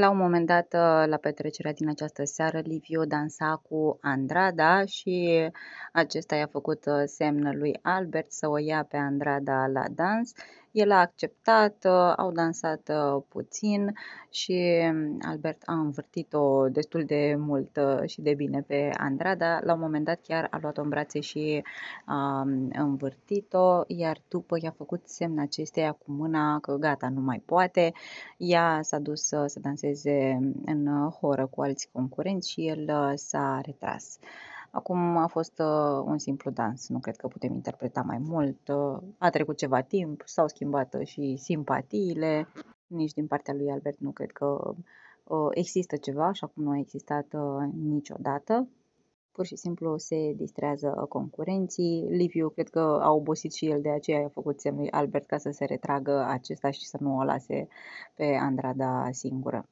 La un moment dat, uh, la petrecerea din această seară, Liviu dansa cu Andrada și acesta i-a făcut uh, semn lui Albert să o ia pe Andrada la dans el a acceptat, uh, au dansat uh, puțin și um, Albert a învârtit-o destul de mult uh, și de bine pe Andrada. La un moment dat chiar a luat-o în brațe și a um, învârtit-o, iar după i-a făcut semn acesteia cu mâna că gata, nu mai poate. Ea s-a dus să danseze um, în horă cu alți concurenți și el s-a retras. Acum a fost uh, un simplu dans, nu cred că putem interpreta mai mult. Uh, a trecut ceva timp, s-au schimbat uh, și simpatiile, nici din partea lui Albert nu cred că uh, există ceva, așa cum nu a existat uh, niciodată. Pur și simplu se distrează concurenții. Liviu cred că a obosit și el, de aceea i-a făcut semn lui Albert ca să se retragă acesta și să nu o lase pe Andrada singură.